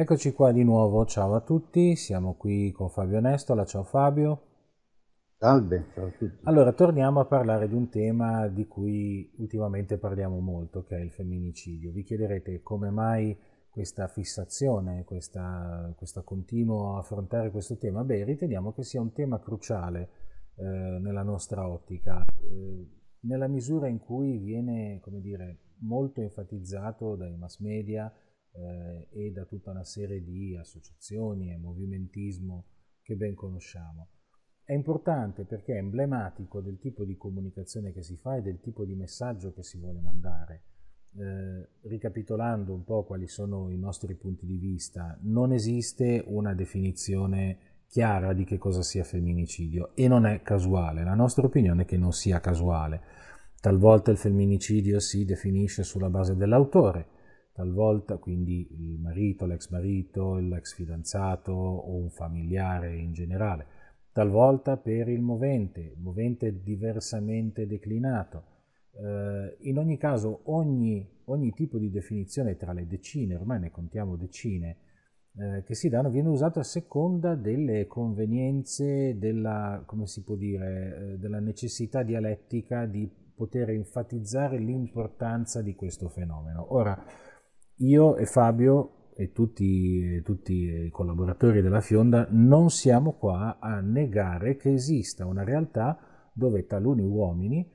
Eccoci qua di nuovo, ciao a tutti, siamo qui con Fabio Nestola, ciao Fabio. Salve, ciao a tutti. Allora, torniamo a parlare di un tema di cui ultimamente parliamo molto, che è il femminicidio. Vi chiederete come mai questa fissazione, questa, questo continuo affrontare questo tema? Beh, riteniamo che sia un tema cruciale eh, nella nostra ottica, eh, nella misura in cui viene, come dire, molto enfatizzato dai mass media, eh, e da tutta una serie di associazioni e movimentismo che ben conosciamo. È importante perché è emblematico del tipo di comunicazione che si fa e del tipo di messaggio che si vuole mandare. Eh, ricapitolando un po' quali sono i nostri punti di vista, non esiste una definizione chiara di che cosa sia femminicidio e non è casuale. La nostra opinione è che non sia casuale. Talvolta il femminicidio si definisce sulla base dell'autore, talvolta quindi il marito, l'ex marito, l'ex fidanzato o un familiare in generale, talvolta per il movente, movente diversamente declinato. Eh, in ogni caso ogni, ogni, tipo di definizione tra le decine, ormai ne contiamo decine, eh, che si danno viene usato a seconda delle convenienze, della, come si può dire, eh, della necessità dialettica di poter enfatizzare l'importanza di questo fenomeno. Ora, io e Fabio e tutti, tutti, i collaboratori della Fionda non siamo qua a negare che esista una realtà dove taluni uomini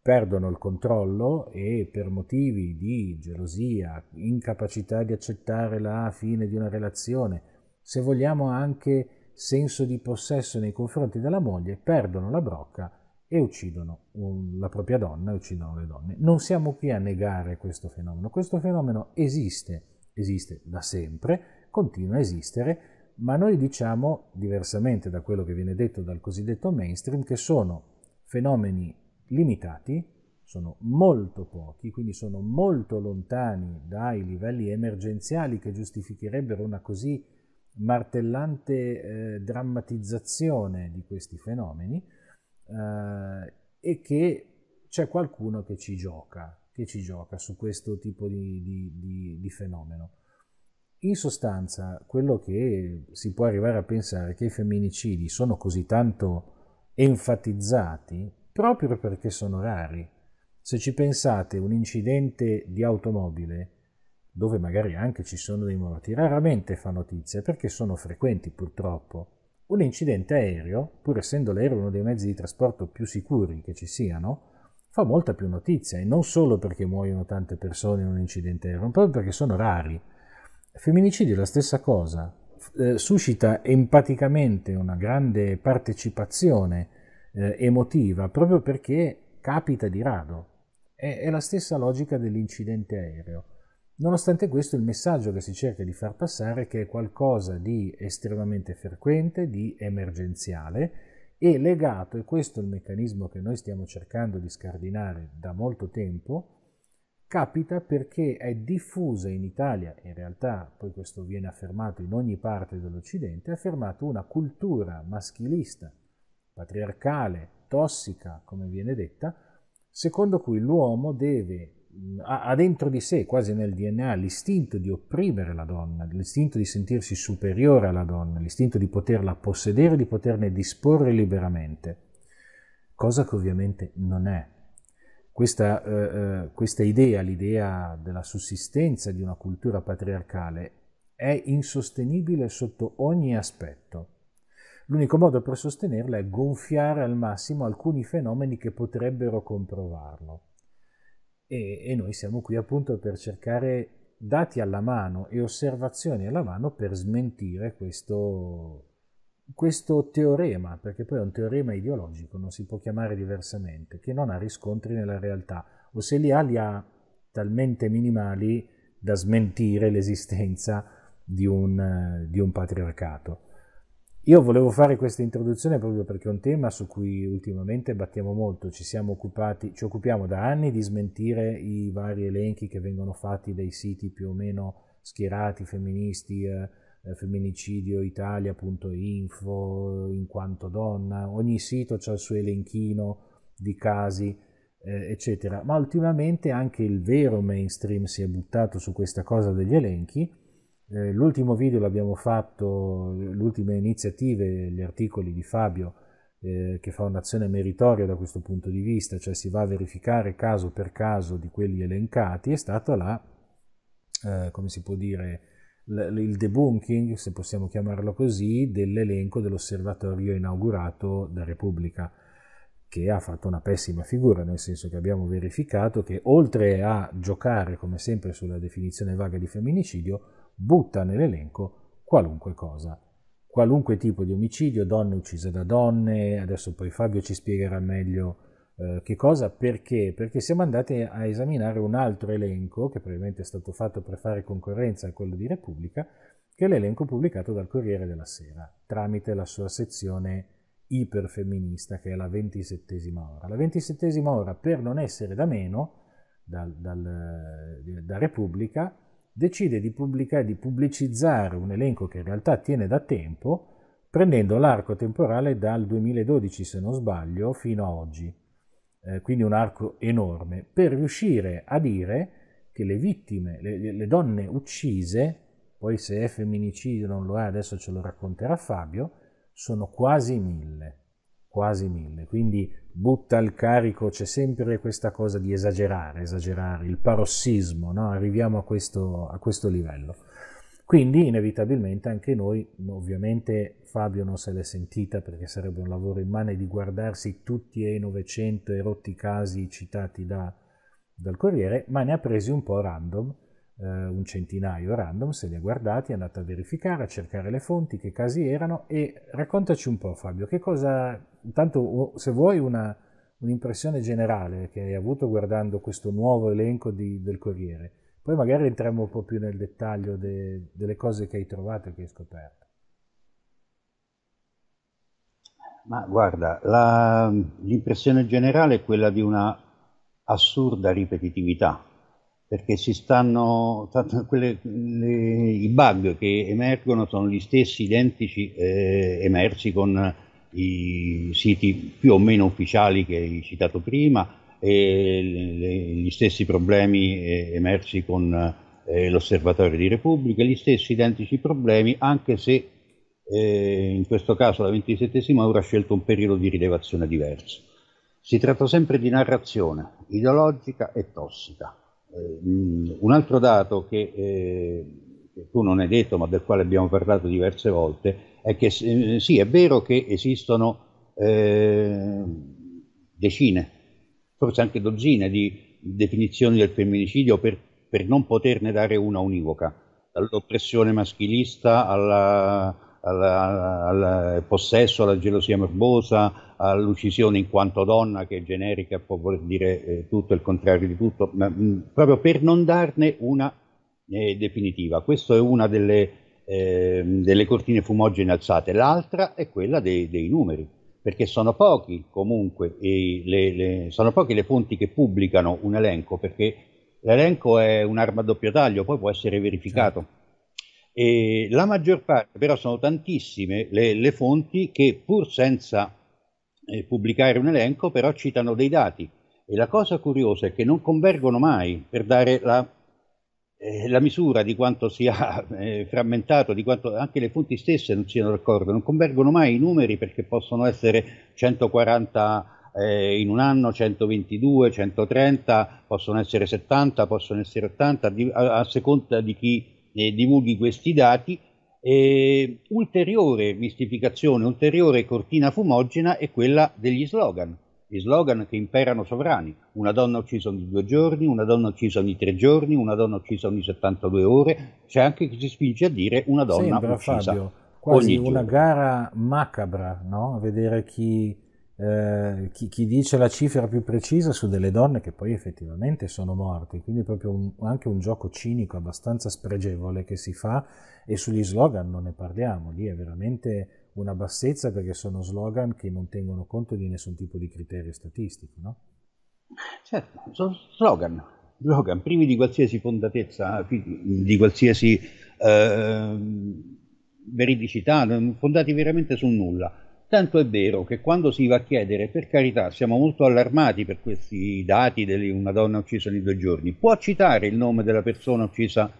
perdono il controllo e per motivi di gelosia, incapacità di accettare la fine di una relazione, se vogliamo anche senso di possesso nei confronti della moglie, perdono la brocca e uccidono la propria donna, e uccidono le donne. Non siamo qui a negare questo fenomeno, questo fenomeno esiste, esiste da sempre, continua a esistere, ma noi diciamo, diversamente da quello che viene detto dal cosiddetto mainstream, che sono fenomeni limitati, sono molto pochi, quindi sono molto lontani dai livelli emergenziali che giustificherebbero una così martellante eh, drammatizzazione di questi fenomeni, eh, e che c'è qualcuno che ci gioca, che ci gioca su questo tipo di, di, di, di fenomeno. In sostanza, quello che si può arrivare a pensare è che i femminicidi sono così tanto enfatizzati proprio perché sono rari. Se ci pensate, un incidente di automobile, dove magari anche ci sono dei morti, raramente fa notizia perché sono frequenti purtroppo un incidente aereo, pur essendo l'aereo uno dei mezzi di trasporto più sicuri che ci siano, fa molta più notizia e non solo perché muoiono tante persone in un incidente aereo, ma proprio perché sono rari. Femminicidio è la stessa cosa, eh, suscita empaticamente una grande partecipazione eh, emotiva proprio perché capita di rado. È, è la stessa logica dell'incidente aereo. Nonostante questo, il messaggio che si cerca di far passare è che è qualcosa di estremamente frequente, di emergenziale e legato, e questo è il meccanismo che noi stiamo cercando di scardinare da molto tempo, capita perché è diffusa in Italia, in realtà poi questo viene affermato in ogni parte dell'Occidente, è affermata una cultura maschilista, patriarcale, tossica, come viene detta, secondo cui l'uomo deve ha, dentro di sé, quasi nel DNA, l'istinto di opprimere la donna, l'istinto di sentirsi superiore alla donna, l'istinto di poterla possedere, di poterne disporre liberamente, cosa che ovviamente non è. Questa, eh, eh, questa idea, l'idea della sussistenza di una cultura patriarcale, è insostenibile sotto ogni aspetto. L'unico modo per sostenerla è gonfiare al massimo alcuni fenomeni che potrebbero comprovarlo e, e noi siamo qui appunto per cercare dati alla mano e osservazioni alla mano per smentire questo, questo teorema, perché poi è un teorema ideologico, non si può chiamare diversamente, che non ha riscontri nella realtà, o se li ha, li ha talmente minimali da smentire l'esistenza di un, di un patriarcato. Io volevo fare questa introduzione proprio perché è un tema su cui ultimamente battiamo molto, ci, siamo occupati, ci occupiamo da anni di smentire i vari elenchi che vengono fatti dai siti più o meno schierati, femministi, eh, eh femminicidio in quanto donna, ogni sito ha il suo elenchino di casi, eh, eccetera, ma ultimamente anche il vero mainstream si è buttato su questa cosa degli elenchi eh, l'ultimo video l'abbiamo fatto, le ultime iniziative, gli articoli di Fabio, eh, che fa un'azione meritoria da questo punto di vista, cioè si va a verificare caso per caso di quelli elencati, è stato la, eh, come si può dire, l- il debunking, se possiamo chiamarlo così, dell'elenco dell'osservatorio inaugurato da Repubblica che ha fatto una pessima figura, nel senso che abbiamo verificato che oltre a giocare come sempre sulla definizione vaga di femminicidio, butta nell'elenco qualunque cosa, qualunque tipo di omicidio, donne uccise da donne, adesso poi Fabio ci spiegherà meglio eh, che cosa, perché? Perché siamo andati a esaminare un altro elenco che probabilmente è stato fatto per fare concorrenza a quello di Repubblica, che è l'elenco pubblicato dal Corriere della Sera tramite la sua sezione iperfemminista che è la ventisettesima ora. La ventisettesima ora per non essere da meno dal, dal, eh, da Repubblica decide di, pubblica- di pubblicizzare un elenco che in realtà tiene da tempo, prendendo l'arco temporale dal 2012, se non sbaglio, fino a oggi. Eh, quindi un arco enorme, per riuscire a dire che le vittime, le, le donne uccise, poi se è femminicidio non lo è, adesso ce lo racconterà Fabio, sono quasi mille quasi mille. Quindi butta il carico, c'è sempre questa cosa di esagerare, esagerare, il parossismo, no? arriviamo a questo, a questo livello. Quindi inevitabilmente anche noi, ovviamente Fabio non se l'è sentita perché sarebbe un lavoro immane di guardarsi tutti e i 900 erotti casi citati da, dal Corriere, ma ne ha presi un po' random eh, un centinaio random, se li ha guardati, è andato a verificare, a cercare le fonti, che casi erano e raccontaci un po' Fabio, che cosa, intanto se vuoi una, un'impressione generale che hai avuto guardando questo nuovo elenco di, del Corriere, poi magari entriamo un po' più nel dettaglio de, delle cose che hai trovato e che hai scoperto. Ma guarda, la, l'impressione generale è quella di una assurda ripetitività perché si stanno, quelle, le, i bug che emergono sono gli stessi identici eh, emersi con i siti più o meno ufficiali che hai citato prima e le, gli stessi problemi eh, emersi con eh, l'osservatorio di Repubblica, gli stessi identici problemi anche se eh, in questo caso la ventisettesima ora ha scelto un periodo di rilevazione diverso. Si tratta sempre di narrazione ideologica e tossica eh, mm, un altro dato che, eh, che, tu non hai detto, ma del quale abbiamo parlato diverse volte, è che eh, sì, è vero che esistono eh, decine, forse anche dozzine di definizioni del femminicidio per, per non poterne dare una univoca, dall'oppressione maschilista alla, alla, al possesso, alla gelosia morbosa, all'uccisione in quanto donna, che è generica, può voler dire eh, tutto, il contrario di tutto, ma, mh, mm, proprio per non darne una eh, definitiva. Questa è una delle, eh, delle, cortine fumogene alzate. L'altra è quella dei, dei numeri, perché sono pochi comunque, le, le, sono poche le fonti che pubblicano un elenco, perché l'elenco è un'arma a doppio taglio, poi può essere verificato. Certo e la maggior parte, però sono tantissime le, le fonti che pur senza eh, pubblicare un elenco, però citano dei dati. E la cosa curiosa è che non convergono mai per dare la, eh, la misura di quanto sia eh, frammentato, di quanto anche le fonti stesse non siano d'accordo, non convergono mai i numeri perché possono essere 140 eh, in un anno, 122, 130, possono essere 70, possono essere 80, a, a seconda di chi eh, divulghi questi dati. E ulteriore mistificazione, ulteriore cortina fumogena è quella degli slogan, gli slogan che imperano sovrani, una donna uccisa ogni due giorni, una donna uccisa ogni tre giorni, una donna uccisa ogni 72 ore, c'è anche chi si spinge a dire una donna Sembra, uccisa Fabio, quasi una giorno. gara macabra, no? A vedere chi eh, chi, chi, dice la cifra più precisa su delle donne che poi effettivamente sono morte, quindi proprio un, anche un gioco cinico abbastanza spregevole che si fa e sugli slogan non ne parliamo, lì è veramente una bassezza perché sono slogan che non tengono conto di nessun tipo di criterio statistico, no? Certo, sono slogan, slogan privi di qualsiasi fondatezza, di qualsiasi eh, veridicità, fondati veramente su nulla Tanto è vero che quando si va a chiedere, per carità, siamo molto allarmati per questi dati di una donna uccisa ogni due giorni, può citare il nome della persona uccisa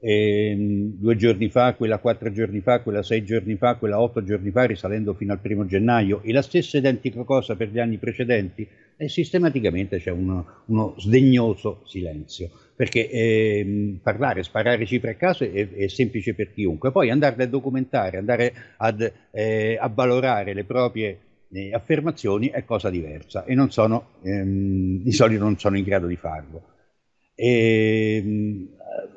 eh, due giorni fa, quella quattro giorni fa, quella sei giorni fa, quella otto giorni fa, risalendo fino al primo gennaio, e la stessa identica cosa per gli anni precedenti? E eh, sistematicamente c'è uno, uno sdegnoso silenzio perché eh, parlare, sparare cifre a caso è, è, semplice per chiunque, poi andare a documentare, andare ad eh, avvalorare le proprie eh, affermazioni è cosa diversa e non sono, ehm, di solito non sono in grado di farlo. E, ehm,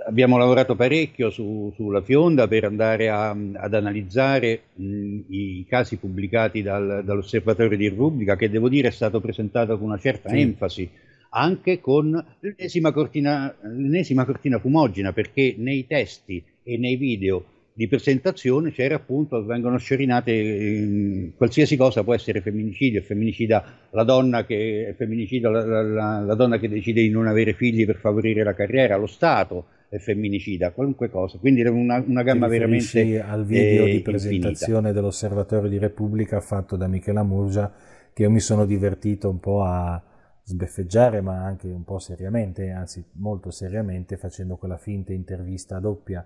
abbiamo lavorato parecchio su, sulla Fionda per andare a, ad analizzare mh, i casi pubblicati dal, dall'osservatorio di Rubrica che devo dire è stato presentato con una certa sì. enfasi anche con l'ennesima cortina, l'ennesima cortina fumogena, perché nei testi e nei video di presentazione c'era appunto, vengono sciorinate eh, qualsiasi cosa, può essere femminicidio, femminicida la donna che, femminicida la, la, la, donna che decide di non avere figli per favorire la carriera, lo Stato è femminicida, qualunque cosa, quindi era una, una gamma veramente al video eh, di presentazione infinita. dell'Osservatorio di Repubblica fatto da Michela Murgia che io mi sono divertito un po' a sbeffeggiare, ma anche un po' seriamente, anzi molto seriamente, facendo quella finta intervista doppia.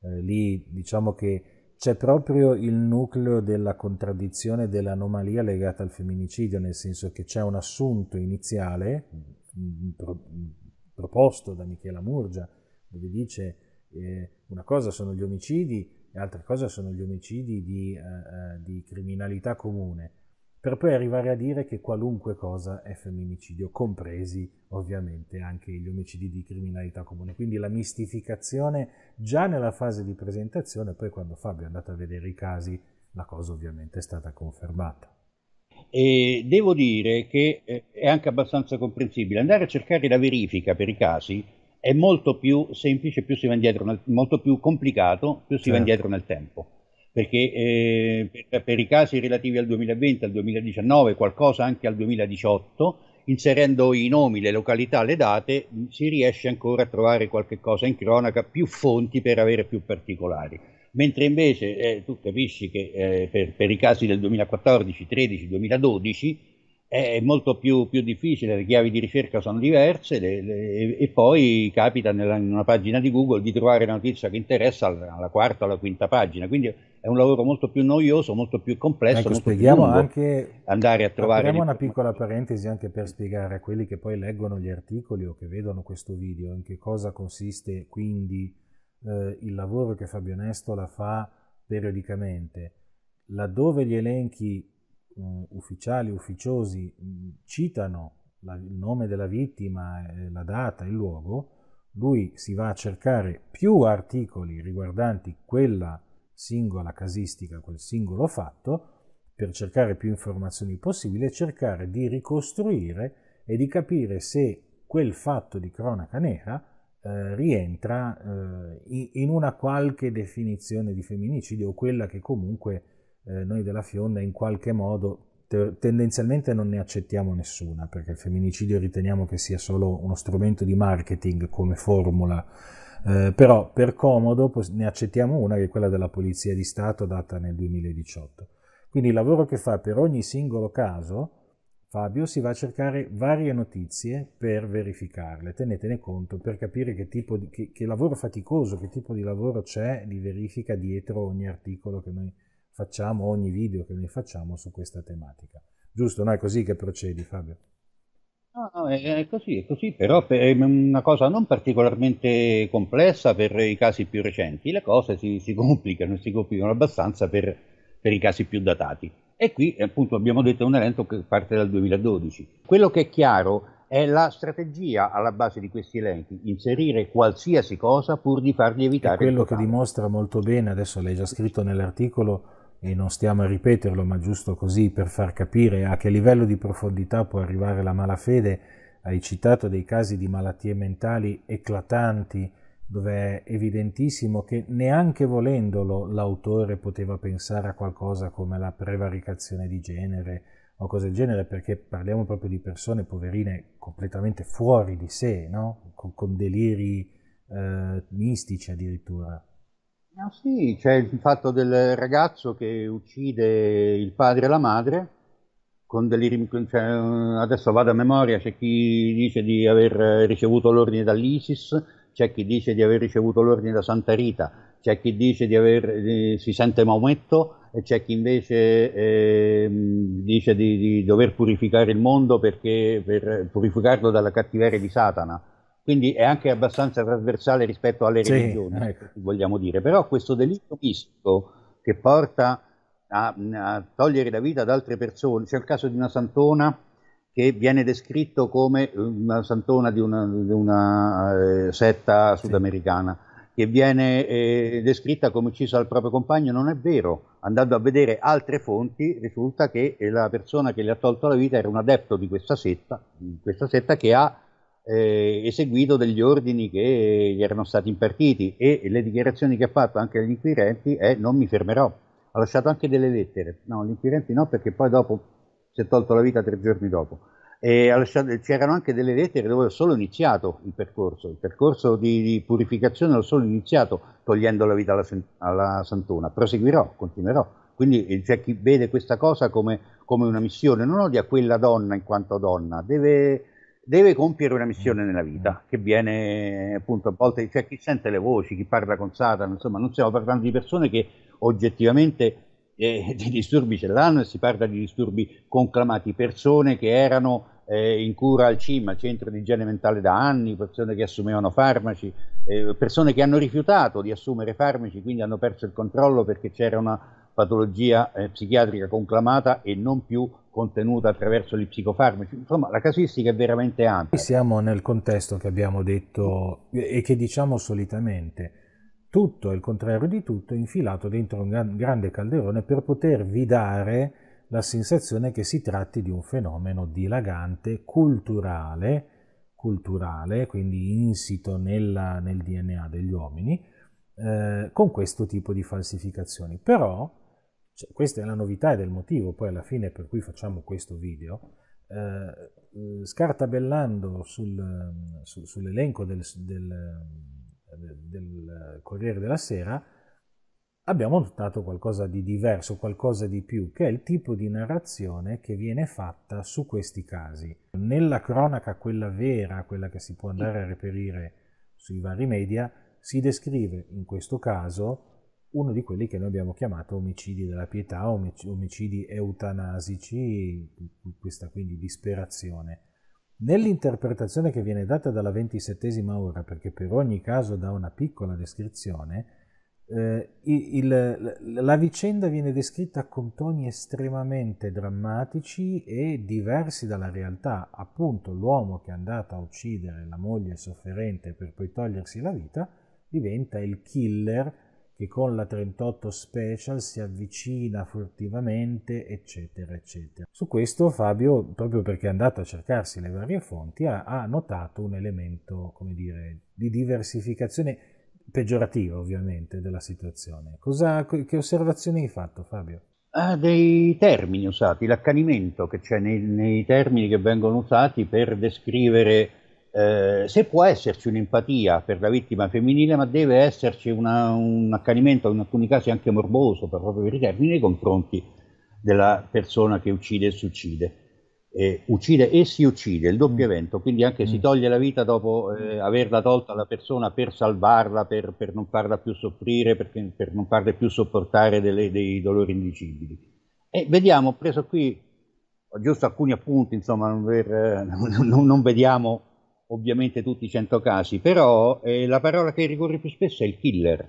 Eh, lì diciamo che c'è proprio il nucleo della contraddizione, dell'anomalia legata al femminicidio, nel senso che c'è un assunto iniziale mm, mm, pro, mm, proposto da Michela Murgia, dove dice eh, una cosa sono gli omicidi e altra cosa sono gli omicidi di, eh, eh di criminalità comune per poi arrivare a dire che qualunque cosa è femminicidio, compresi ovviamente anche gli omicidi di criminalità comune. Quindi la mistificazione già nella fase di presentazione, poi quando Fabio è andato a vedere i casi, la cosa ovviamente è stata confermata. E devo dire che eh, è anche abbastanza comprensibile. Andare a cercare la verifica per i casi è molto più semplice, più si va indietro, molto più complicato, più si certo. va indietro nel tempo perché eh, per, per, i casi relativi al 2020, al 2019, qualcosa anche al 2018, inserendo i nomi, le località, le date, si riesce ancora a trovare qualche cosa in cronaca, più fonti per avere più particolari. Mentre invece eh, tu capisci che eh, per, per, i casi del 2014, 2013, 2012 è molto più, più, difficile, le chiavi di ricerca sono diverse le, le, e poi capita nella, in una pagina di Google di trovare la notizia che interessa alla, alla quarta o alla quinta pagina. Quindi è un lavoro molto più noioso, molto più complesso. Ecco, molto spieghiamo più anche, andare a trovare... Apriamo una piccola parentesi anche per spiegare a quelli che poi leggono gli articoli o che vedono questo video in che cosa consiste quindi eh, il lavoro che Fabio Nestola fa periodicamente. Laddove gli elenchi mh, mm, ufficiali, ufficiosi mh, mm, citano la, il nome della vittima, eh, la data, il luogo, lui si va a cercare più articoli riguardanti quella vittima singola casistica, quel singolo fatto, per cercare più informazioni possibile, cercare di ricostruire e di capire se quel fatto di cronaca nera eh, rientra eh, in una qualche definizione di femminicidio o quella che comunque eh, noi della Fionda in qualche modo tendenzialmente non ne accettiamo nessuna perché il femminicidio riteniamo che sia solo uno strumento di marketing come formula eh, però per comodo ne accettiamo una che è quella della Polizia di Stato data nel 2018. Quindi il lavoro che fa per ogni singolo caso, Fabio si va a cercare varie notizie per verificarle, tenetene conto per capire che, tipo di, che, che lavoro faticoso, che tipo di lavoro c'è di verifica dietro ogni articolo che noi facciamo, ogni video che noi facciamo su questa tematica. Giusto, non È così che procedi Fabio? No, no, è così, è così, però è una cosa non particolarmente complessa per i casi più recenti, le cose si, si complicano e si complicano abbastanza per, per, i casi più datati. E qui appunto abbiamo detto un elenco che parte dal 2012. Quello che è chiaro è la strategia alla base di questi elenchi, inserire qualsiasi cosa pur di fargli evitare... È quello che dimostra molto bene, adesso l'hai già scritto nell'articolo, e non stiamo a ripeterlo, ma giusto così per far capire a che livello di profondità può arrivare la malafede, hai citato dei casi di malattie mentali eclatanti, dove è evidentissimo che neanche volendolo l'autore poteva pensare a qualcosa come la prevaricazione di genere o cose del genere, perché parliamo proprio di persone poverine completamente fuori di sé, no? con, con deliri eh, mistici addirittura. No, sì, c'è il fatto del ragazzo che uccide il padre e la madre, con deliri, cioè, adesso vado a memoria, c'è chi dice di aver ricevuto l'ordine dall'ISIS, c'è chi dice di aver ricevuto l'ordine da Santa Rita, c'è chi dice di aver, di, si sente Maometto e c'è chi invece eh, dice di, di, dover purificare il mondo perché, per purificarlo dalla cattiveria di Satana quindi è anche abbastanza trasversale rispetto alle sì, religioni, ecco. vogliamo dire, però questo delitto mistico che porta a, a, togliere la vita ad altre persone, c'è il caso di una santona che viene descritto come una santona di una, di una eh, setta sudamericana, sì. che viene eh, descritta come uccisa dal proprio compagno, non è vero, andando a vedere altre fonti risulta che la persona che le ha tolto la vita era un adepto di questa setta, di questa setta che ha eh, eseguito degli ordini che gli erano stati impartiti e le dichiarazioni che ha fatto anche agli inquirenti è non mi fermerò. Ha lasciato anche delle lettere, no, gli inquirenti no perché poi dopo si è tolto la vita tre giorni dopo. Lasciato, c'erano anche delle lettere dove ho solo iniziato il percorso, il percorso di, di purificazione l'ho solo iniziato togliendo la vita alla, alla Santona, proseguirò, continuerò. Quindi eh, c'è cioè, chi vede questa cosa come, come, una missione, non odia quella donna in quanto donna, deve deve compiere una missione mm. nella vita mm. che viene appunto a volte cioè chi sente le voci, chi parla con Satana, insomma non stiamo parlando di persone che oggettivamente eh, di disturbi ce l'hanno e si parla di disturbi conclamati, persone che erano eh, in cura al CIM, al centro di igiene mentale da anni, persone che assumevano farmaci, eh, persone che hanno rifiutato di assumere farmaci, quindi hanno perso il controllo perché c'era una patologia eh, psichiatrica conclamata e non più contenuta attraverso gli psicofarmaci. Insomma, la casistica è veramente ampia. Siamo nel contesto che abbiamo detto e che diciamo solitamente. Tutto è il contrario di tutto infilato dentro un grande calderone per potervi dare la sensazione che si tratti di un fenomeno dilagante, culturale, culturale quindi insito nella, nel DNA degli uomini, eh, con questo tipo di falsificazioni. Però cioè, questa è la novità ed è il motivo poi alla fine per cui facciamo questo video. Eh, eh scartabellando sul, su, sull'elenco del, del, del, Corriere della Sera, abbiamo notato qualcosa di diverso, qualcosa di più, che è il tipo di narrazione che viene fatta su questi casi. Nella cronaca, quella vera, quella che si può andare a reperire sui vari media, si descrive in questo caso uno di quelli che noi abbiamo chiamato omicidi della pietà, omicidi eutanasici, questa quindi disperazione. Nell'interpretazione che viene data dalla ventisettesima ora, perché per ogni caso dà una piccola descrizione, eh, il, la vicenda viene descritta con toni estremamente drammatici e diversi dalla realtà. Appunto, l'uomo che è andato a uccidere la moglie sofferente per poi togliersi la vita diventa il killer che con la 38 Special si avvicina furtivamente, eccetera, eccetera. Su questo Fabio, proprio perché è andato a cercarsi le varie fonti, ha, ha notato un elemento, come dire, di diversificazione peggiorativa ovviamente della situazione. Cosa, che osservazioni hai fatto Fabio? Ah, dei termini usati, l'accanimento che c'è nei, nei termini che vengono usati per descrivere eh, se può esserci un'empatia per la vittima femminile, ma deve esserci una, un accanimento, in alcuni casi anche morboso, per proprio per i termini, nei confronti della persona che uccide e si uccide. Eh, uccide e si uccide, il doppio mm. evento, quindi anche mm. si toglie la vita dopo eh, averla tolta alla persona per salvarla, per, per non farla più soffrire, per, per non farle più sopportare delle, dei dolori indicibili. E vediamo, ho preso qui giusto alcuni appunti, insomma, non, ver, non, non vediamo ovviamente tutti i 100 casi, però eh, la parola che ricorre più spesso è il killer.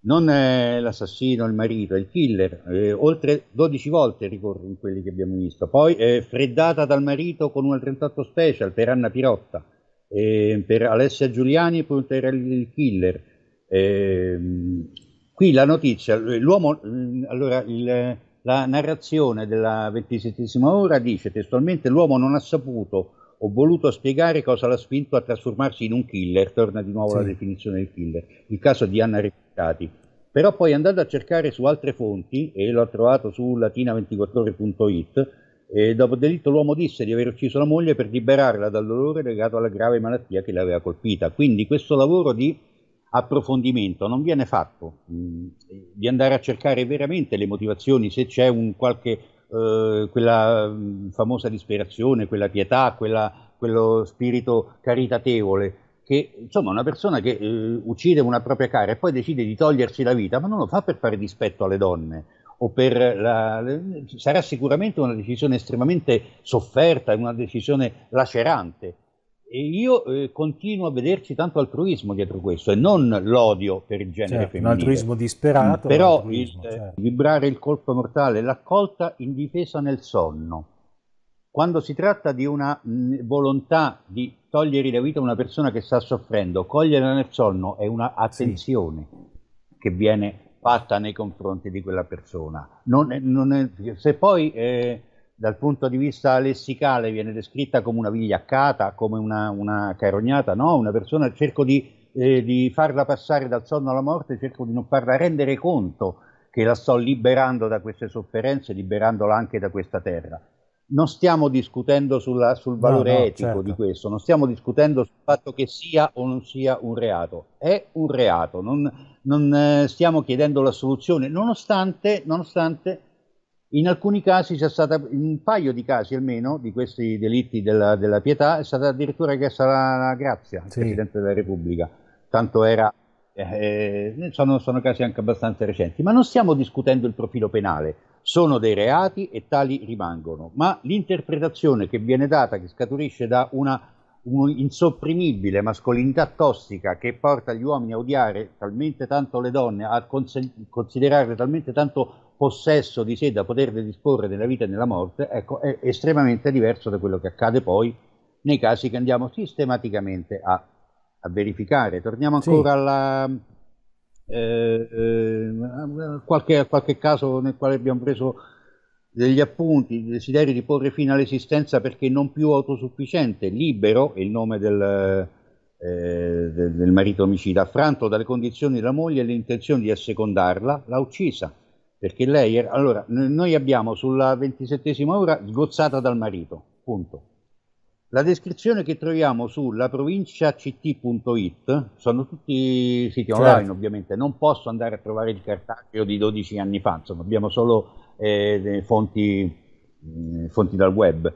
Non è l'assassino, il marito, è il killer. Eh, oltre 12 volte ricorre in quelli che abbiamo visto. Poi è freddata dal marito con una 38 special per Anna Pirotta, eh, per Alessia Giuliani per il killer. Ehm, qui la notizia, eh, l'uomo, mm, allora il, la narrazione della 27 ora dice testualmente l'uomo non ha saputo ho voluto spiegare cosa l'ha spinto a trasformarsi in un killer, torna di nuovo sì. la definizione del killer, il caso di Anna Repicati. Però poi andando a cercare su altre fonti, e l'ho trovato su latina24ore.it, e dopo il delitto l'uomo disse di aver ucciso la moglie per liberarla dal dolore legato alla grave malattia che l'aveva colpita. Quindi questo lavoro di approfondimento non viene fatto, mh, mm, di andare a cercare veramente le motivazioni, se c'è un qualche eh, quella mm, famosa disperazione, quella pietà, quella, quello spirito caritatevole, che insomma una persona che eh, uccide una propria cara e poi decide di togliersi la vita, ma non lo fa per fare dispetto alle donne, o per la, sarà sicuramente una decisione estremamente sofferta, una decisione lacerante, e io eh, continuo a vederci tanto altruismo dietro questo e non l'odio per il genere certo, femminile. Un altruismo disperato. Mm, però altruismo, il, eh, certo. vibrare il colpo mortale, l'accolta in difesa nel sonno. Quando si tratta di una mh, mm, volontà di togliere la vita a una persona che sta soffrendo, coglierla nel sonno è un'attenzione sì. che viene fatta nei confronti di quella persona. Non è, non è, se poi eh, dal punto di vista lessicale viene descritta come una vigliaccata, come una, una carognata, no, una persona, cerco di, eh, di, farla passare dal sonno alla morte, cerco di non farla rendere conto che la sto liberando da queste sofferenze, liberandola anche da questa terra. Non stiamo discutendo sulla, sul valore no, no, etico certo. di questo, non stiamo discutendo sul fatto che sia o non sia un reato, è un reato, non, non eh, stiamo chiedendo l'assoluzione, nonostante, nonostante in alcuni casi c'è stata, in un paio di casi almeno, di questi delitti della, della pietà, è stata addirittura chiesta la grazia al sì. Presidente della Repubblica. Tanto era eh, eh, sono, sono, casi anche abbastanza recenti, ma non stiamo discutendo il profilo penale, sono dei reati e tali rimangono, ma l'interpretazione che viene data, che scaturisce da una un'insopprimibile mascolinità tossica che porta gli uomini a odiare talmente tanto le donne, a considerarle talmente tanto possesso di sé da poter disporre nella vita e nella morte, ecco, è estremamente diverso da quello che accade poi nei casi che andiamo sistematicamente a, a verificare. Torniamo ancora sì. alla, eh, eh, qualche, qualche caso nel quale abbiamo preso degli appunti, il desiderio di porre fine all'esistenza perché non più autosufficiente, libero, è il nome del, eh, del, del marito omicida, affranto dalle condizioni della moglie e le intenzioni di assecondarla, l'ha uccisa perché lei era... Allora, noi abbiamo sulla ventisettesima ora sgozzata dal marito, punto. La descrizione che troviamo sulla provinciact.it, sono tutti siti certo. online ovviamente, non posso andare a trovare il cartaceo di 12 anni fa, insomma abbiamo solo eh, fonti, eh, fonti dal web.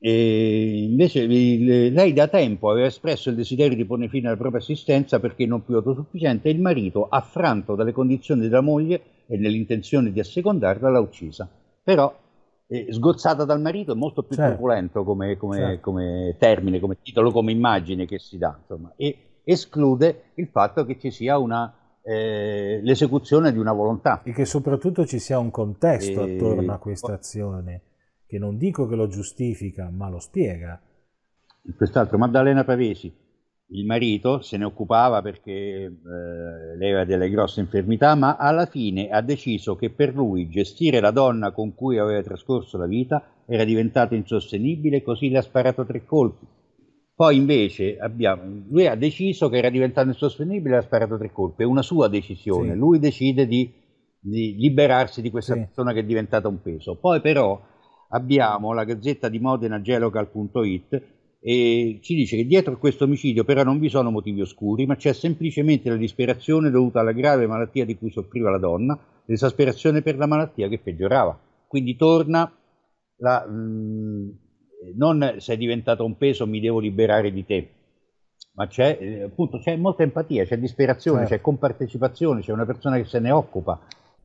E invece lei da tempo aveva espresso il desiderio di porre fine alla propria assistenza perché non più autosufficiente e il marito, affranto dalle condizioni della moglie e nell'intenzione di assecondarla, l'ha uccisa. Però eh, sgozzata dal marito è molto più certo. truculento come, come, certo. come, termine, come titolo, come immagine che si dà, insomma, e esclude il fatto che ci sia una, eh, l'esecuzione di una volontà. E che soprattutto ci sia un contesto e... attorno a questa azione che non dico che lo giustifica, ma lo spiega. Quest'altro, Maddalena Pavesi, il marito se ne occupava perché eh, lei aveva delle grosse infermità, ma alla fine ha deciso che per lui gestire la donna con cui aveva trascorso la vita era diventato insostenibile, così le ha sparato tre colpi. Poi invece abbiamo, lui ha deciso che era diventato insostenibile e ha sparato tre colpi, è una sua decisione, sì. lui decide di, di liberarsi di questa sì. persona che è diventata un peso. Poi però abbiamo la gazzetta di Modena gelocal.it e ci dice che dietro a questo omicidio però non vi sono motivi oscuri, ma c'è semplicemente la disperazione dovuta alla grave malattia di cui soffriva la donna, l'esasperazione per la malattia che peggiorava. Quindi torna la, mh, mm, non sei diventato un peso, mi devo liberare di te, ma c'è, eh, appunto, c'è molta empatia, c'è disperazione, certo. c'è compartecipazione, c'è una persona che se ne occupa,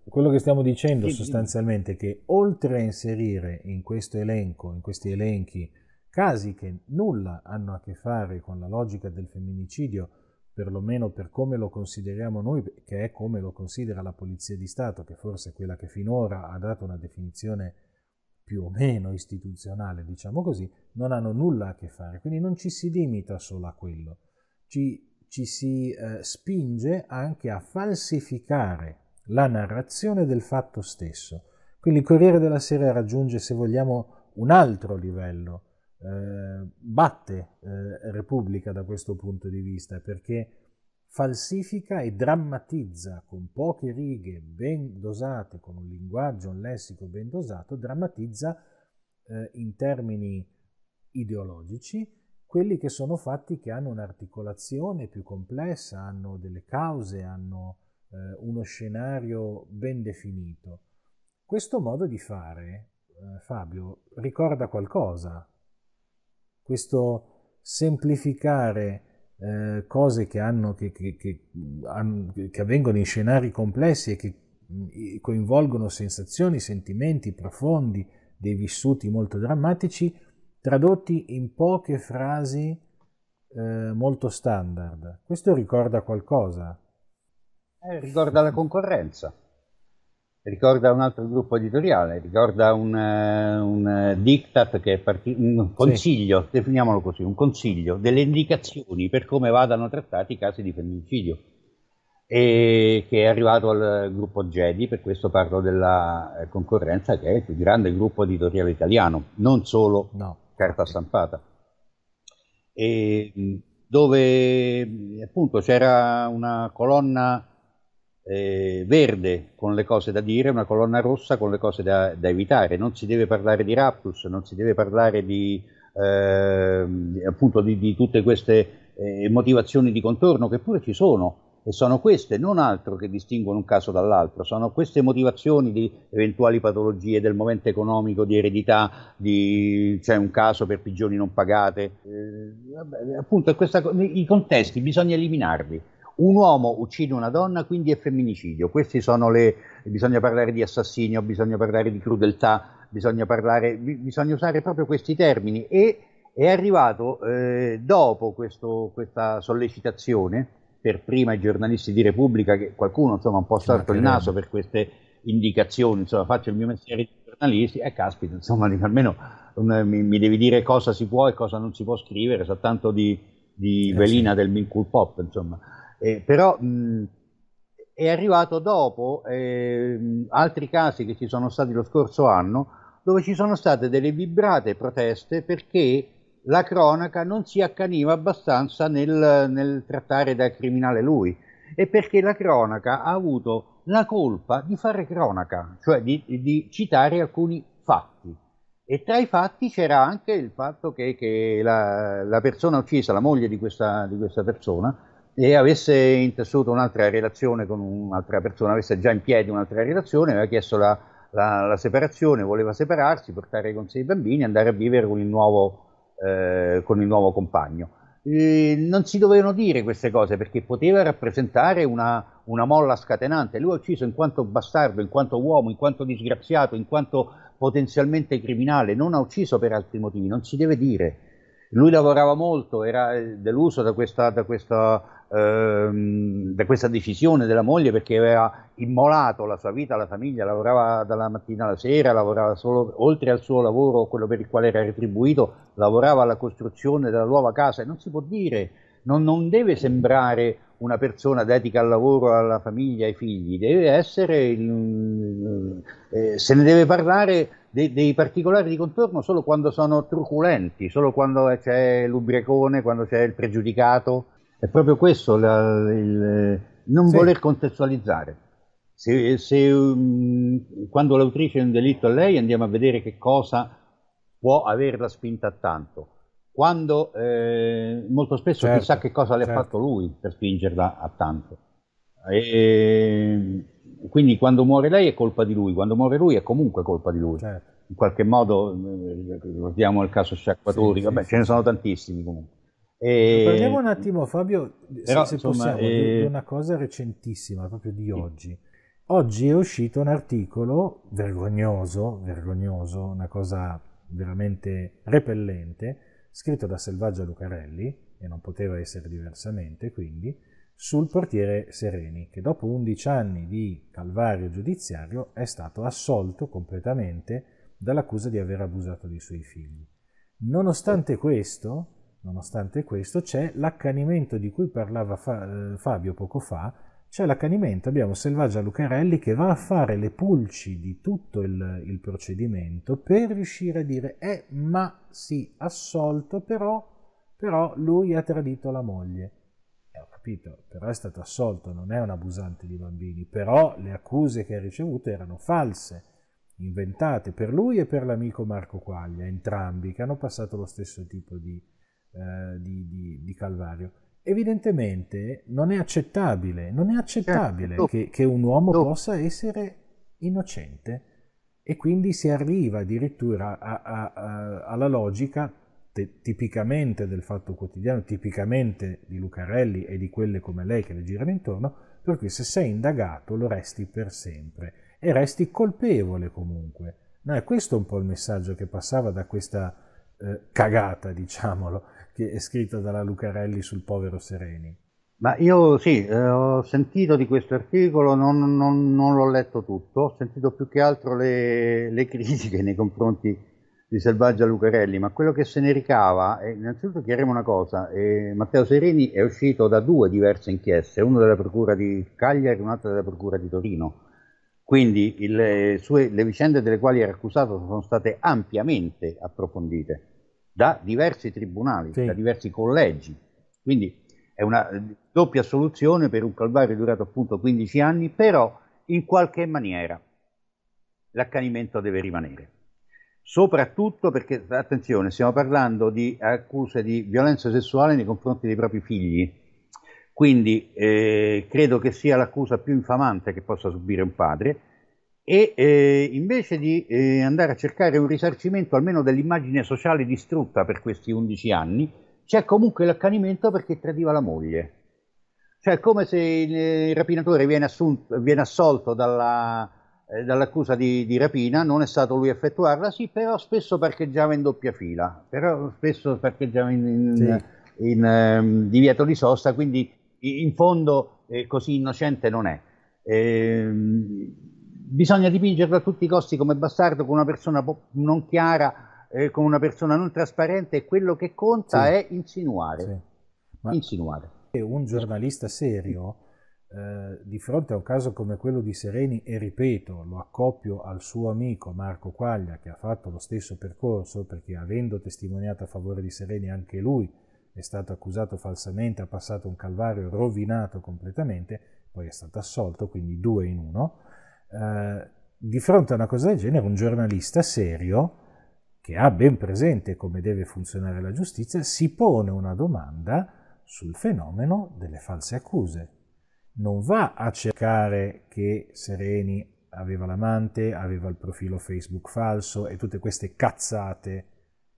quello che stiamo dicendo sì, sostanzialmente è che oltre a inserire in questo elenco, in questi elenchi, casi che nulla hanno a che fare con la logica del femminicidio, perlomeno per come lo consideriamo noi, che è come lo considera la Polizia di Stato, che forse è quella che finora ha dato una definizione più o meno istituzionale, diciamo così, non hanno nulla a che fare. Quindi non ci si limita solo a quello, ci, ci si eh, spinge anche a falsificare la narrazione del fatto stesso. Quindi il Corriere della Sera raggiunge, se vogliamo, un altro livello, eh, batte eh, Repubblica da questo punto di vista, perché falsifica e drammatizza con poche righe ben dosate, con un linguaggio, un lessico ben dosato, drammatizza eh, in termini ideologici quelli che sono fatti che hanno un'articolazione più complessa, hanno delle cause, hanno eh, uno scenario ben definito. Questo modo di fare, eh, Fabio, ricorda qualcosa? Questo semplificare eh, cose che, hanno, che, che, che, avvengono in scenari complessi e che mm, coinvolgono sensazioni, sentimenti profondi, dei vissuti molto drammatici, tradotti in poche frasi eh, molto standard. Questo ricorda qualcosa? Eh, ricorda la concorrenza, ricorda un altro gruppo editoriale, ricorda un, eh, un eh, diktat che è partito, un consiglio, sì. definiamolo così, un consiglio, delle indicazioni per come vadano trattati i casi di femminicidio e che è arrivato al gruppo Gedi, per questo parlo della eh, concorrenza che è il più grande gruppo editoriale italiano, non solo no. carta stampata. E dove appunto c'era una colonna eh, verde con le cose da dire, una colonna rossa con le cose da, da, evitare. Non si deve parlare di Raptus, non si deve parlare di, eh, appunto di, di tutte queste eh, motivazioni di contorno che pure ci sono. E sono queste, non altro che distinguono un caso dall'altro, sono queste motivazioni di eventuali patologie, del momento economico, di eredità, di, c'è cioè un caso per pigioni non pagate. Eh, appunto, questa, i contesti bisogna eliminarli un uomo uccide una donna, quindi è femminicidio. Queste sono le. bisogna parlare di assassinio, bisogna parlare di crudeltà, bisogna, parlare, bisogna usare proprio questi termini. E è arrivato eh, dopo questo, questa sollecitazione, per prima i giornalisti di Repubblica, che qualcuno insomma un po' storto il naso per queste indicazioni, insomma faccio il mio mestiere di giornalisti, e eh, caspita, insomma almeno un, mi, mi, devi dire cosa si può e cosa non si può scrivere, soltanto di, di eh, velina sì. del Minkul Pop, insomma. Eh, però mh, è arrivato dopo eh, altri casi che ci sono stati lo scorso anno, dove ci sono state delle vibrate proteste perché la cronaca non si accaniva abbastanza nel, nel trattare da criminale lui e perché la cronaca ha avuto la colpa di fare cronaca, cioè di, di citare alcuni fatti. E tra i fatti c'era anche il fatto che, che la, la, persona uccisa, la moglie di questa, di questa persona, e avesse intessuto un'altra relazione con un'altra persona, avesse già in piedi un'altra relazione, aveva chiesto la, la, la separazione, voleva separarsi, portare con sé i bambini e andare a vivere con il nuovo, eh, con il nuovo compagno. Eh, non si dovevano dire queste cose perché poteva rappresentare una, una molla scatenante. Lui ha ucciso in quanto bastardo, in quanto uomo, in quanto disgraziato, in quanto potenzialmente criminale, non ha ucciso per altri motivi, non si deve dire. Lui lavorava molto, era eh, deluso da questa, da questa ehm, da questa decisione della moglie perché aveva immolato la sua vita, la famiglia, lavorava dalla mattina alla sera, lavorava solo, oltre al suo lavoro, quello per il quale era retribuito, lavorava alla costruzione della nuova casa e non si può dire, non, non deve sembrare una persona dedica al lavoro, alla famiglia, ai figli, deve essere, il, eh, se ne deve parlare dei, dei, particolari di contorno solo quando sono truculenti, solo quando c'è l'ubriacone, quando c'è il pregiudicato, è proprio questo la, il non sì. voler contestualizzare. Se, se, um, quando l'autrice è un delitto a lei andiamo a vedere che cosa può averla spinta a tanto. Quando eh, molto spesso certo, chissà che cosa le certo. fatto lui per spingerla a tanto. E, quindi quando muore lei è colpa di lui, quando muore lui è comunque colpa di lui. Certo. In qualche modo, eh, ricordiamo il caso Sciacquatori, sì, vabbè, sì, ce ne sono tantissimi comunque. E... Parliamo un attimo, Fabio, Però, se, insomma, possiamo, e... Eh, di una cosa recentissima, proprio di oggi. Oggi è uscito un articolo vergognoso, vergognoso, una cosa veramente repellente, scritto da Selvaggia Lucarelli, e non poteva essere diversamente quindi, sul portiere Sereni, che dopo 11 anni di calvario giudiziario è stato assolto completamente dall'accusa di aver abusato dei suoi figli. Nonostante questo, Nonostante questo c'è l'accanimento di cui parlava Fa- eh, Fabio poco fa, c'è l'accanimento, abbiamo Selvaggia Lucarelli che va a fare le pulci di tutto il, il procedimento per riuscire a dire eh ma sì, assolto, però, però lui ha tradito la moglie. Eh, ho capito, però è stato assolto, non è un abusante di bambini, però le accuse che ha ricevuto erano false, inventate per lui e per l'amico Marco Quaglia, entrambi che hanno passato lo stesso tipo di eh, di, di, di, Calvario. Evidentemente non è accettabile, non è accettabile certo. che, che, un uomo no. possa essere innocente e quindi si arriva addirittura a, a, a, alla logica te, tipicamente del fatto quotidiano, tipicamente di Lucarelli e di quelle come lei che le girano intorno, per cui se sei indagato lo resti per sempre e resti colpevole comunque. No, questo è un po' il messaggio che passava da questa, eh, cagata, diciamolo, che è scritta dalla Lucarelli sul povero Sereni. Ma io sì, eh, ho sentito di questo articolo, non, non, non, l'ho letto tutto, ho sentito più che altro le, le critiche nei confronti di Selvaggia Lucarelli, ma quello che se ne ricava, eh, innanzitutto chiarimo una cosa, eh, Matteo Sereni è uscito da due diverse inchieste, una della Procura di Cagliari e un'altra della Procura di Torino, quindi il, sue, le vicende delle quali era accusato sono state ampiamente approfondite da diversi tribunali, sì. da diversi collegi. Quindi è una eh, doppia soluzione per un calvario durato appunto 15 anni, però in qualche maniera l'accanimento deve rimanere. Soprattutto perché, attenzione, stiamo parlando di accuse di violenza sessuale nei confronti dei propri figli. Quindi eh, credo che sia l'accusa più infamante che possa subire un padre, e eh, invece di eh, andare a cercare un risarcimento almeno dell'immagine sociale distrutta per questi 11 anni, c'è comunque l'accanimento perché tradiva la moglie. Cioè è come se il eh, rapinatore viene, assunto, viene assolto dalla, eh, dall'accusa di, di, rapina, non è stato lui a effettuarla, sì, però spesso parcheggiava in doppia fila, però spesso parcheggiava in, in, sì. in ehm, divieto di sosta, quindi in fondo eh, così innocente non è. Ehm, bisogna dipingerlo a tutti i costi come bastardo con una persona non chiara, eh, con una persona non trasparente e quello che conta sì. è insinuare. Sì. insinuare. Un giornalista serio eh, di fronte a un caso come quello di Sereni e ripeto lo accoppio al suo amico Marco Quaglia che ha fatto lo stesso percorso perché avendo testimoniato a favore di Sereni anche lui è stato accusato falsamente, ha passato un calvario rovinato completamente, poi è stato assolto, quindi due in uno. Eh, di fronte a una cosa del genere un giornalista serio che ha ben presente come deve funzionare la giustizia si pone una domanda sul fenomeno delle false accuse. Non va a cercare che Sereni aveva l'amante, aveva il profilo Facebook falso e tutte queste cazzate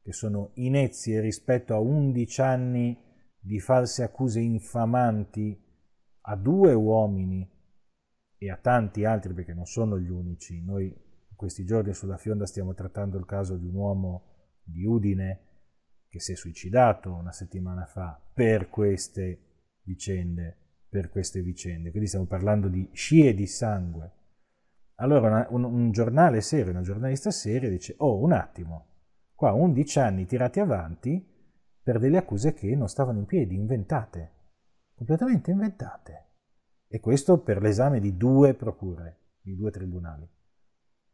che sono inezie rispetto a 11 anni di false accuse infamanti a due uomini e a tanti altri perché non sono gli unici. Noi in questi giorni sulla Fionda stiamo trattando il caso di un uomo di Udine che si è suicidato una settimana fa per queste vicende, per queste vicende. Quindi stiamo parlando di scie di sangue. Allora una, un, un, giornale serio, una giornalista seria dice, oh un attimo, qua 11 anni tirati avanti per delle accuse che non stavano in piedi, inventate, completamente inventate e questo per l'esame di due procure, di due tribunali.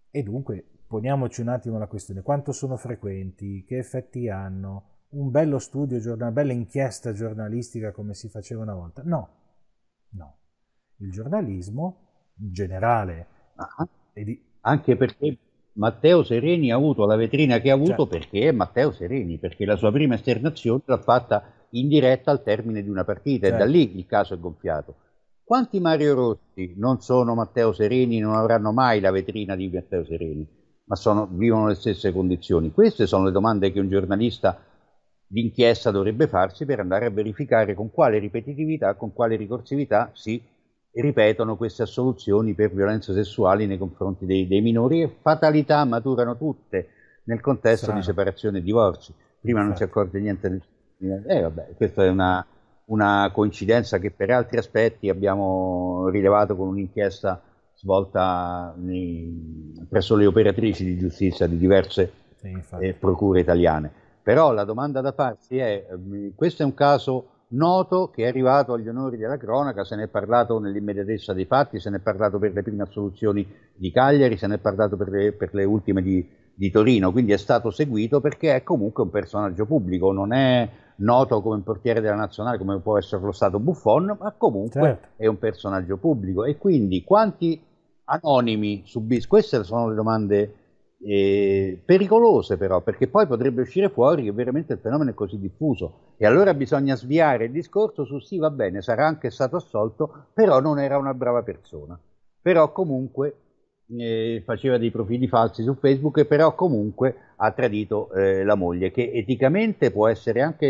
E dunque poniamoci un attimo la questione, quanto sono frequenti, che effetti hanno, un bello studio, una bella inchiesta giornalistica come si faceva una volta? No, no. Il giornalismo in generale... Ah, di... Anche perché Matteo Sereni ha avuto la vetrina che ha avuto certo. perché è Matteo Sereni, perché la sua prima esternazione l'ha fatta in diretta al termine di una partita certo. e da lì il caso è gonfiato. Quanti Mario Rossi non sono Matteo Sereni, non avranno mai la vetrina di Matteo Sereni, ma sono, vivono le stesse condizioni? Queste sono le domande che un giornalista d'inchiesta dovrebbe farsi per andare a verificare con quale ripetitività, con quale ricorsività si ripetono queste assoluzioni per violenze sessuali nei confronti dei, dei minori e fatalità maturano tutte nel contesto Strano. di separazione e divorzi. Prima Strano. non si accorge niente del... Eh vabbè, questa è una una coincidenza che per altri aspetti abbiamo rilevato con un'inchiesta svolta nei, presso le operatrici di giustizia di diverse sì, eh, procure italiane. Però la domanda da farsi è, mm, questo è un caso noto che è arrivato agli onori della cronaca, se ne è parlato nell'immediatezza dei fatti, se ne è parlato per le prime assoluzioni di Cagliari, se ne è parlato per le, per le ultime di, di Torino, quindi è stato seguito perché è comunque un personaggio pubblico, non è noto come portiere della nazionale, come può esserlo stato Buffon, ma comunque certo. è un personaggio pubblico. E quindi quanti anonimi subiscono? Queste sono le domande eh, pericolose però, perché poi potrebbe uscire fuori che veramente il fenomeno è così diffuso. E allora bisogna sviare il discorso su sì, va bene, sarà anche stato assolto, però non era una brava persona. Però comunque eh, faceva dei profili falsi su Facebook però comunque ha tradito eh, la moglie, che eticamente può essere anche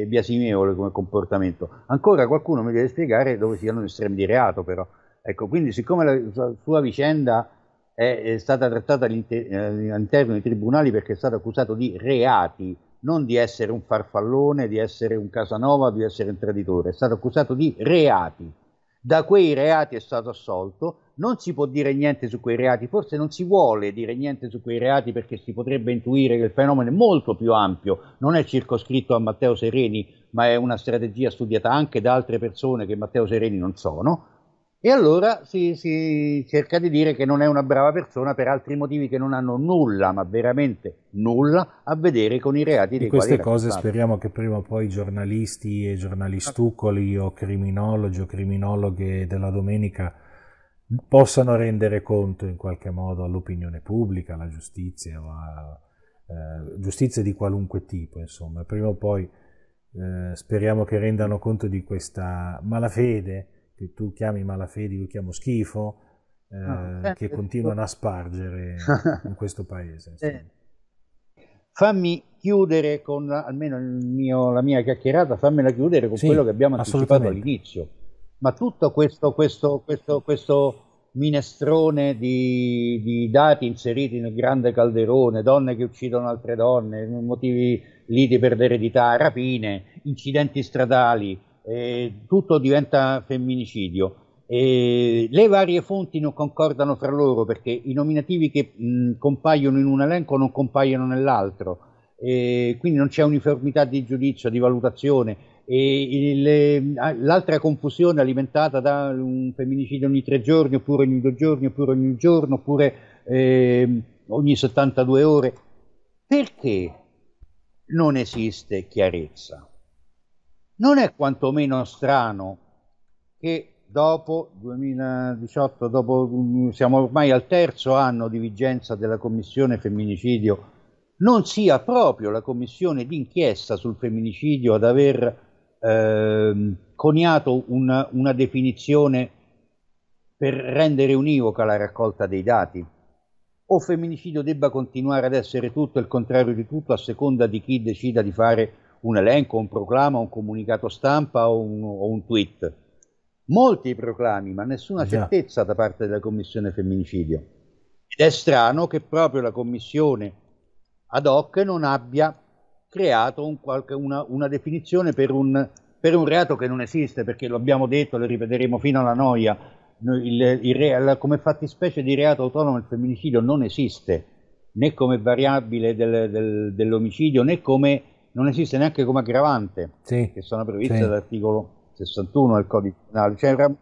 eh, biasimevole come comportamento. Ancora qualcuno mi deve spiegare dove siano gli estremi di reato però. Ecco, quindi siccome la sua, sua vicenda è, è, stata trattata eh, all'interno dei tribunali perché è stato accusato di reati, non di essere un farfallone, di essere un Casanova, di essere un traditore, è stato accusato di reati da quei reati è stato assolto, non si può dire niente su quei reati, forse non si vuole dire niente su quei reati perché si potrebbe intuire che il fenomeno è molto più ampio, non è circoscritto a Matteo Sereni, ma è una strategia studiata anche da altre persone che Matteo Sereni non sono. E allora si, si, cerca di dire che non è una brava persona per altri motivi che non hanno nulla, ma veramente nulla, a vedere con i reati di queste cose speriamo che prima o poi giornalisti e giornalistucoli o criminologi o criminologhe della domenica possano rendere conto in qualche modo all'opinione pubblica, alla giustizia o eh, giustizia di qualunque tipo, insomma. Prima o poi eh, speriamo che rendano conto di questa malafede che tu chiami malafede, io chiamo schifo, eh, no, ah, che certo. continuano a spargere in questo paese. Fammi chiudere con, almeno mio, la mia chiacchierata, fammela chiudere con sì, quello che abbiamo anticipato all'inizio. Ma tutto questo, questo, questo, questo minestrone di, di, dati inseriti nel grande calderone, donne che uccidono altre donne, motivi liti per l'eredità, rapine, incidenti stradali, eh, tutto diventa femminicidio. E le varie fonti non concordano fra loro perché i nominativi che mh, compaiono in un elenco non compaiono nell'altro, eh, quindi non c'è uniformità di giudizio, di valutazione. E ah, l'altra confusione alimentata da un femminicidio ogni tre giorni, oppure ogni due giorni, oppure ogni giorno, oppure eh, ogni 72 ore. Perché non esiste chiarezza? Non è quantomeno strano che dopo 2018, dopo, mm, siamo ormai al terzo anno di vigenza della Commissione Femminicidio, non sia proprio la Commissione d'inchiesta sul femminicidio ad aver eh, coniato una, una definizione per rendere univoca la raccolta dei dati o femminicidio debba continuare ad essere tutto e il contrario di tutto a seconda di chi decida di fare un elenco, un proclama, un comunicato stampa o un, o un tweet. Molti proclami, ma nessuna certezza da parte della Commissione Femminicidio. Ed è strano che proprio la Commissione ad hoc non abbia creato un qualche, una, una, definizione per un, per un, reato che non esiste, perché lo abbiamo detto, lo ripeteremo fino alla noia, il, il re, come fattispecie di reato autonomo il femminicidio non esiste, né come variabile del, del, dell'omicidio, né come non esiste neanche come aggravante, sì. che sono previste sì. dall'articolo 61 del codice penale. Cioè,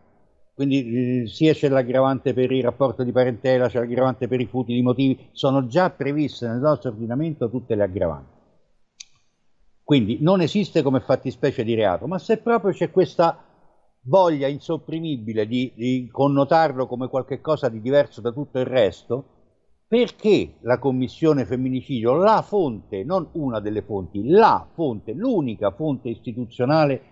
quindi eh, sia c'è l'aggravante per il rapporto di parentela, c'è l'aggravante per i futili motivi, sono già previste nel nostro ordinamento tutte le aggravanti. Quindi non esiste come fattispecie di reato, ma se proprio c'è questa voglia insopprimibile di, di connotarlo come qualcosa di diverso da tutto il resto, perché la commissione femminicidio, la fonte, non una delle fonti, la fonte, l'unica fonte istituzionale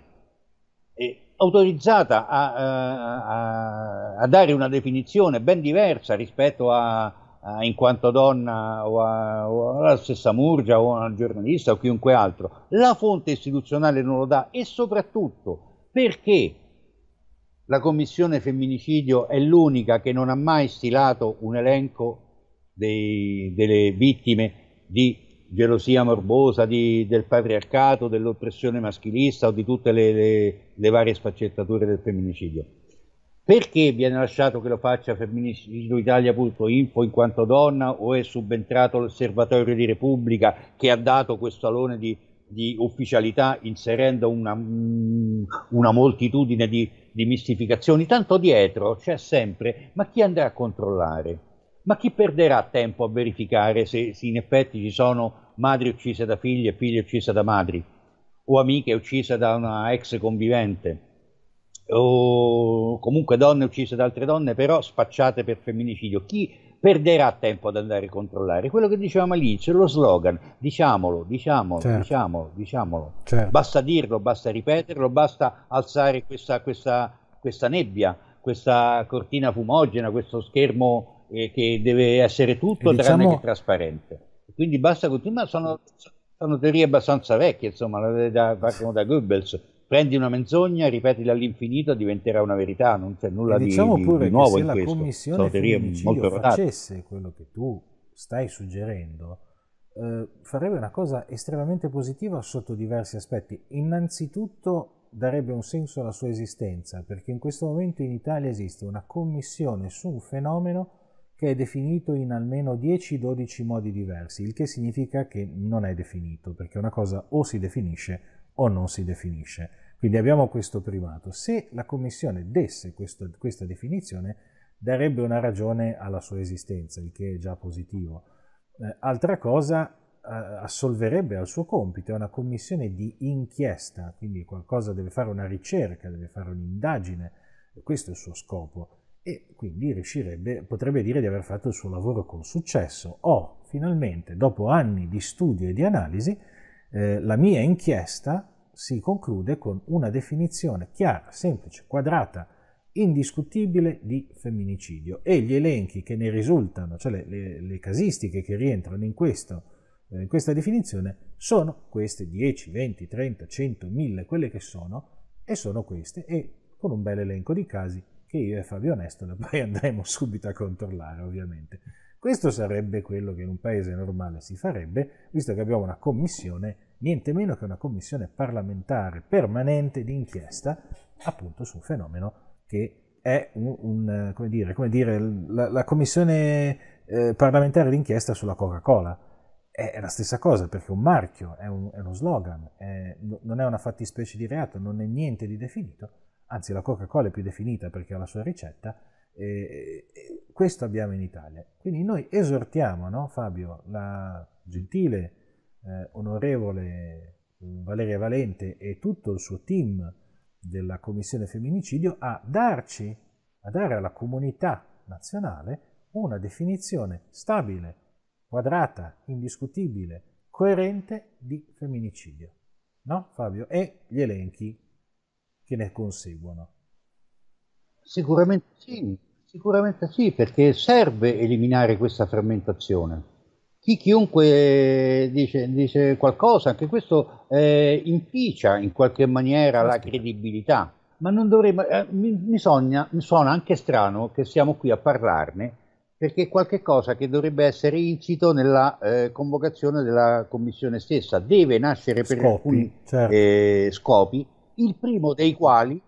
eh, autorizzata a, eh, a, a, dare una definizione ben diversa rispetto a, a in quanto donna o, o, alla stessa Murgia o a un giornalista o chiunque altro, la fonte istituzionale non lo dà e soprattutto perché la commissione femminicidio è l'unica che non ha mai stilato un elenco dei, delle vittime di gelosia morbosa, di, del patriarcato, dell'oppressione maschilista o di tutte le, le, le varie sfaccettature del femminicidio. Perché viene lasciato che lo faccia femminicidioitalia.info in quanto donna o è subentrato l'osservatorio di Repubblica che ha dato questo alone di, di ufficialità inserendo una, mm, una moltitudine di, di mistificazioni? Tanto dietro c'è sempre, ma chi andrà a controllare? ma chi perderà tempo a verificare se, se in effetti ci sono madri uccise da figli e figli uccise da madri, o amiche uccise da una ex convivente, o comunque donne uccise da altre donne, però spacciate per femminicidio. Chi perderà tempo ad andare a controllare? Quello che dicevamo lì, c'è lo slogan, diciamolo, diciamolo, certo. diciamolo, diciamolo. Certo. Basta dirlo, basta ripeterlo, basta alzare questa, questa, questa nebbia, questa cortina fumogena, questo schermo eh, che deve essere tutto diciamo... tranne che trasparente. Quindi basta continuare, sono, sono teorie abbastanza vecchie, insomma, da, partono da Goebbels. Prendi una menzogna, ripetila all'infinito, diventerà una verità, non c'è nulla e diciamo di, pure di nuovo in questo. Se la commissione femminicidio facesse quello che tu stai suggerendo, eh, farebbe una cosa estremamente positiva sotto diversi aspetti. Innanzitutto darebbe un senso alla sua esistenza, perché in questo momento in Italia esiste una commissione su un fenomeno che è definito in almeno 10-12 modi diversi, il che significa che non è definito, perché una cosa o si definisce o non si definisce. Quindi abbiamo questo primato. Se la Commissione desse questo, questa definizione, darebbe una ragione alla sua esistenza, il che è già positivo. Eh, altra cosa, eh, assolverebbe al suo compito, è una commissione di inchiesta, quindi qualcosa deve fare una ricerca, deve fare un'indagine, questo è il suo scopo e quindi potrebbe dire di aver fatto il suo lavoro con successo o finalmente dopo anni di studio e di analisi eh, la mia inchiesta si conclude con una definizione chiara, semplice, quadrata, indiscutibile di femminicidio e gli elenchi che ne risultano, cioè le, le, le casistiche che rientrano in, questo, eh, in questa definizione sono queste 10, 20, 30, 100, 1000, quelle che sono e sono queste e con un bel elenco di casi che io e Fabio Nestolo poi andremo subito a controllare ovviamente. Questo sarebbe quello che in un paese normale si farebbe, visto che abbiamo una commissione, niente meno che una commissione parlamentare permanente di inchiesta, appunto su un fenomeno che è un, un come dire, come dire la, la commissione eh, parlamentare d'inchiesta sulla Coca-Cola. È la stessa cosa perché un marchio, è, un, è uno slogan, è, non è una fattispecie di reato, non è niente di definito, anzi la Coca-Cola è più definita perché ha la sua ricetta, e, e questo abbiamo in Italia. Quindi noi esortiamo, no, Fabio, la gentile, eh, onorevole mm, Valeria Valente e tutto il suo team della Commissione Femminicidio a darci, a dare alla comunità nazionale una definizione stabile, quadrata, indiscutibile, coerente di femminicidio. No, Fabio? E gli elenchi che ne conseguono. Sicuramente sì, sicuramente sì, perché serve eliminare questa frammentazione. Chi chiunque dice, dice qualcosa, anche questo eh, inficia in qualche maniera la credibilità. Ma non dovremmo, eh, mi, mi, sogna, mi suona anche strano che siamo qui a parlarne perché è qualcosa che dovrebbe essere incito nella eh, convocazione della commissione stessa, deve nascere per scopi, alcuni certo. eh, scopi il primo dei quali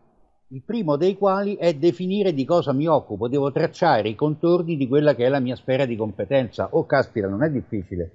il primo dei quali è definire di cosa mi occupo, devo tracciare i contorni di quella che è la mia sfera di competenza. Oh caspita, non è difficile.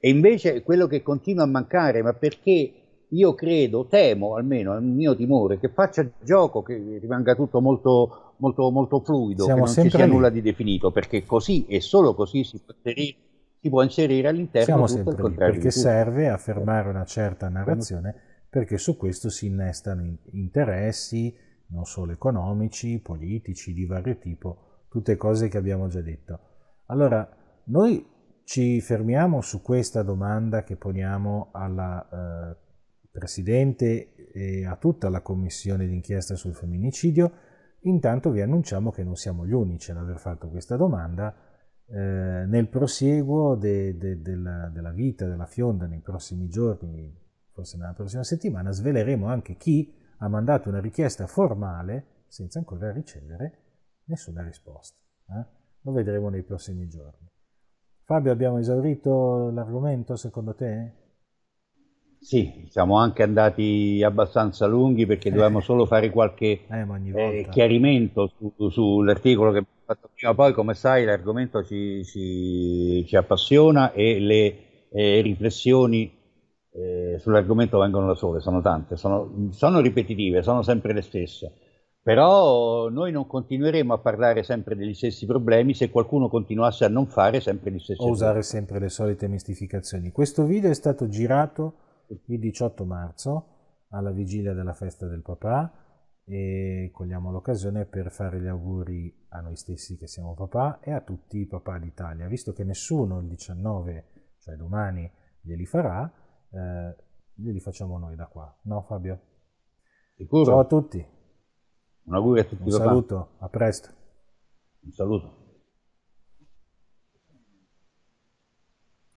E invece quello che continua a mancare, ma perché io credo, temo almeno, è un mio timore, che faccia gioco, che rimanga tutto molto, molto, molto fluido, Siamo che non ci sia lì. nulla di definito, perché così e solo così si può inserire, si può inserire all'interno Siamo tutto il contrario. Perché serve a fermare una certa narrazione perché su questo si innestano interessi non solo economici, politici, di vario tipo, tutte cose che abbiamo già detto. Allora, noi ci fermiamo su questa domanda che poniamo alla eh, Presidente e a tutta la commissione d'inchiesta sul femminicidio. Intanto vi annunciamo che non siamo gli unici ad aver fatto questa domanda. Eh, nel prosieguo de, de, de la, della vita della Fionda nei prossimi giorni, forse nella prossima settimana, sveleremo anche chi ha mandato una richiesta formale senza ancora ricevere nessuna risposta. Eh? Lo vedremo nei prossimi giorni. Fabio, abbiamo esaurito l'argomento secondo te? Sì, siamo anche andati abbastanza lunghi perché eh. dovevamo eh, solo fare qualche eh, eh chiarimento su, sull'articolo che abbiamo fatto prima. Poi, come sai, l'argomento ci, ci, ci appassiona e le eh, riflessioni eh, sull'argomento vengono da sole, sono tante, sono, sono ripetitive, sono sempre le stesse. Però noi non continueremo a parlare sempre degli stessi problemi se qualcuno continuasse a non fare sempre gli stessi o problemi. O usare sempre le solite mistificazioni. Questo video è stato girato il 18 marzo, alla vigilia della festa del papà, e cogliamo l'occasione per fare gli auguri a noi stessi che siamo papà e a tutti i papà d'Italia. Visto che nessuno il 19, cioè domani, glieli farà, eh, li facciamo noi da qua. No Fabio? Sicuro? Ciao a tutti. Un augurio a tutti. Un papà. saluto, a presto. Un saluto.